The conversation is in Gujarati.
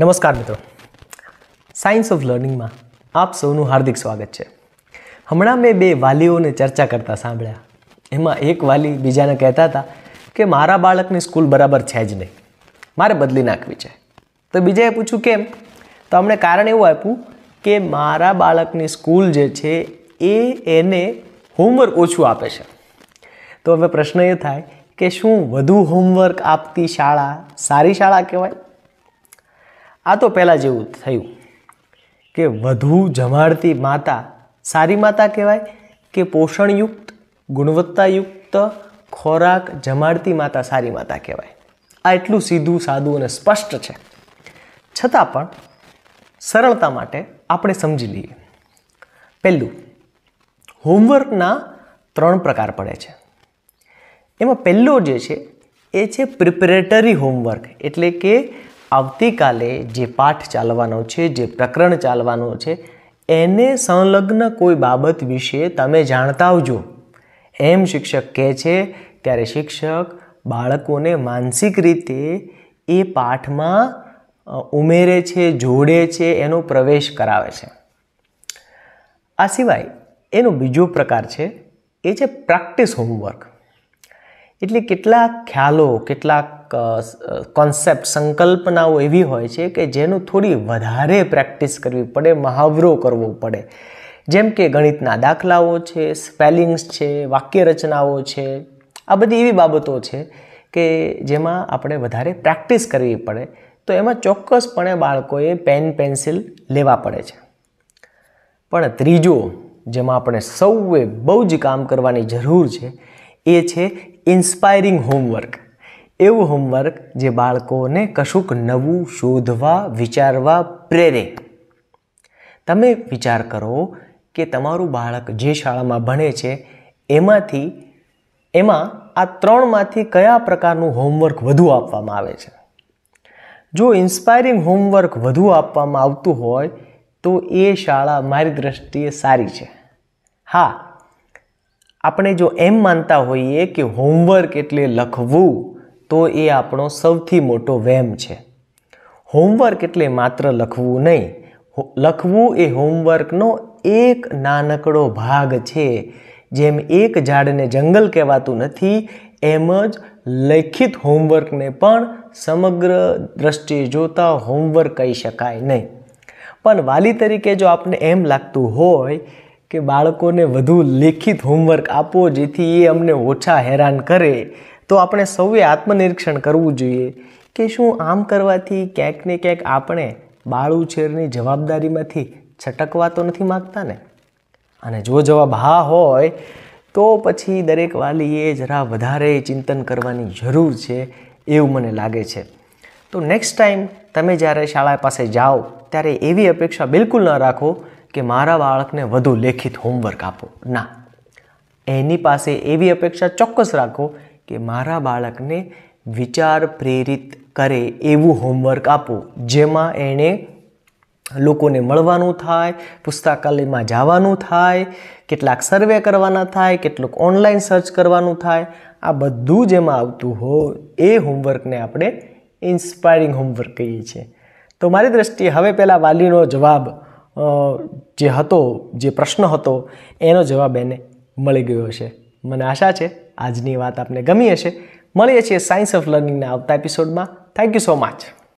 નમસ્કાર મિત્રો સાયન્સ ઓફ લર્નિંગમાં આપ સૌનું હાર્દિક સ્વાગત છે હમણાં મેં બે વાલીઓને ચર્ચા કરતા સાંભળ્યા એમાં એક વાલી બીજાને કહેતા હતા કે મારા બાળકની સ્કૂલ બરાબર છે જ નહીં મારે બદલી નાખવી છે તો બીજાએ પૂછ્યું કેમ તો અમને કારણ એવું આપ્યું કે મારા બાળકની સ્કૂલ જે છે એ એને હોમવર્ક ઓછું આપે છે તો હવે પ્રશ્ન એ થાય કે શું વધુ હોમવર્ક આપતી શાળા સારી શાળા કહેવાય આ તો પહેલાં જેવું થયું કે વધુ જમાડતી માતા સારી માતા કહેવાય કે પોષણયુક્ત ગુણવત્તાયુક્ત ખોરાક જમાડતી માતા સારી માતા કહેવાય આ એટલું સીધું સાદું અને સ્પષ્ટ છે છતાં પણ સરળતા માટે આપણે સમજી લઈએ પહેલું હોમવર્કના ત્રણ પ્રકાર પડે છે એમાં પહેલો જે છે એ છે પ્રિપેરેટરી હોમવર્ક એટલે કે આવતીકાલે જે પાઠ ચાલવાનો છે જે પ્રકરણ ચાલવાનો છે એને સંલગ્ન કોઈ બાબત વિશે તમે જાણતા આવજો એમ શિક્ષક કહે છે ત્યારે શિક્ષક બાળકોને માનસિક રીતે એ પાઠમાં ઉમેરે છે જોડે છે એનો પ્રવેશ કરાવે છે આ સિવાય એનો બીજો પ્રકાર છે એ છે પ્રેક્ટિસ હોમવર્ક એટલે કેટલાક ખ્યાલો કેટલાક કોન્સેપ્ટ સંકલ્પનાઓ એવી હોય છે કે જેનું થોડી વધારે પ્રેક્ટિસ કરવી પડે મહાવરો કરવો પડે જેમ કે ગણિતના દાખલાઓ છે સ્પેલિંગ્સ છે વાક્ય રચનાઓ છે આ બધી એવી બાબતો છે કે જેમાં આપણે વધારે પ્રેક્ટિસ કરવી પડે તો એમાં ચોક્કસપણે બાળકોએ પેન પેન્સિલ લેવા પડે છે પણ ત્રીજો જેમાં આપણે સૌએ બહુ જ કામ કરવાની જરૂર છે એ છે ઇન્સ્પાયરિંગ હોમવર્ક એવું હોમવર્ક જે બાળકોને કશુંક નવું શોધવા વિચારવા પ્રેરે તમે વિચાર કરો કે તમારું બાળક જે શાળામાં ભણે છે એમાંથી એમાં આ ત્રણમાંથી કયા પ્રકારનું હોમવર્ક વધુ આપવામાં આવે છે જો ઇન્સ્પાયરિંગ હોમવર્ક વધુ આપવામાં આવતું હોય તો એ શાળા મારી દ્રષ્ટિએ સારી છે હા આપણે જો એમ માનતા હોઈએ કે હોમવર્ક એટલે લખવું તો એ આપણો સૌથી મોટો વહેમ છે હોમવર્ક એટલે માત્ર લખવું નહીં લખવું એ હોમવર્કનો એક નાનકડો ભાગ છે જેમ એક ઝાડને જંગલ કહેવાતું નથી એમ જ લેખિત હોમવર્કને પણ સમગ્ર દ્રષ્ટિએ જોતા હોમવર્ક કહી શકાય નહીં પણ વાલી તરીકે જો આપને એમ લાગતું હોય કે બાળકોને વધુ લેખિત હોમવર્ક આપો જેથી એ અમને ઓછા હેરાન કરે તો આપણે સૌએ આત્મનિરીક્ષણ કરવું જોઈએ કે શું આમ કરવાથી ક્યાંક ને ક્યાંક આપણે બાળ ઉછેરની જવાબદારીમાંથી છટકવા તો નથી માગતા ને અને જો જવાબ હા હોય તો પછી દરેક વાલીએ જરા વધારે ચિંતન કરવાની જરૂર છે એવું મને લાગે છે તો નેક્સ્ટ ટાઈમ તમે જ્યારે શાળા પાસે જાઓ ત્યારે એવી અપેક્ષા બિલકુલ ન રાખો કે મારા બાળકને વધુ લેખિત હોમવર્ક આપો ના એની પાસે એવી અપેક્ષા ચોક્કસ રાખો કે મારા બાળકને વિચાર પ્રેરિત કરે એવું હોમવર્ક આપો જેમાં એણે લોકોને મળવાનું થાય પુસ્તકાલયમાં જવાનું થાય કેટલાક સર્વે કરવાના થાય કેટલુંક ઓનલાઈન સર્ચ કરવાનું થાય આ બધું જેમાં આવતું હોય એ હોમવર્કને આપણે ઇન્સ્પાયરિંગ હોમવર્ક કહીએ છીએ તો મારી દ્રષ્ટિએ હવે પહેલાં વાલીનો જવાબ જે હતો જે પ્રશ્ન હતો એનો જવાબ એને મળી ગયો છે મને આશા છે આજની વાત આપને ગમી હશે મળીએ છીએ સાયન્સ ઓફ લર્નિંગના આવતા એપિસોડમાં થેન્ક યુ સો મચ